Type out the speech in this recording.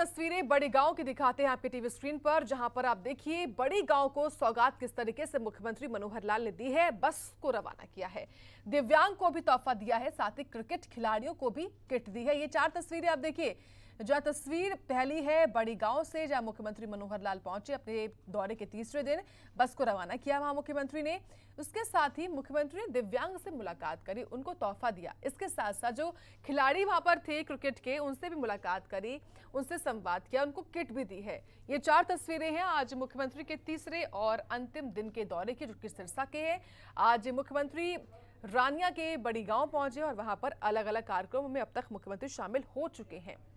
तस्वीरें बड़े गांव की दिखाते हैं आपके टीवी स्क्रीन पर जहां पर आप देखिए बड़े गांव को सौगात किस तरीके से मुख्यमंत्री मनोहर लाल ने दी है बस को रवाना किया है दिव्यांग को भी तोहफा दिया है साथ ही क्रिकेट खिलाड़ियों को भी किट दी है ये चार तस्वीरें आप देखिए जहां तस्वीर पहली है बड़ी गांव से जहां मुख्यमंत्री मनोहर लाल पहुंचे अपने दौरे के तीसरे दिन बस को रवाना किया वहां मुख्यमंत्री ने उसके साथ ही मुख्यमंत्री ने दिव्यांग से मुलाकात करी उनको तोहफा दिया इसके साथ साथ जो खिलाड़ी वहां पर थे क्रिकेट के उनसे भी मुलाकात करी उनसे संवाद किया उनको किट भी दी है ये चार तस्वीरें हैं आज मुख्यमंत्री के तीसरे और अंतिम दिन के दौरे की जो कि सिरसा के है आज मुख्यमंत्री रानिया के बड़ी गांव पहुंचे और वहां पर अलग अलग कार्यक्रमों में अब तक मुख्यमंत्री शामिल हो चुके हैं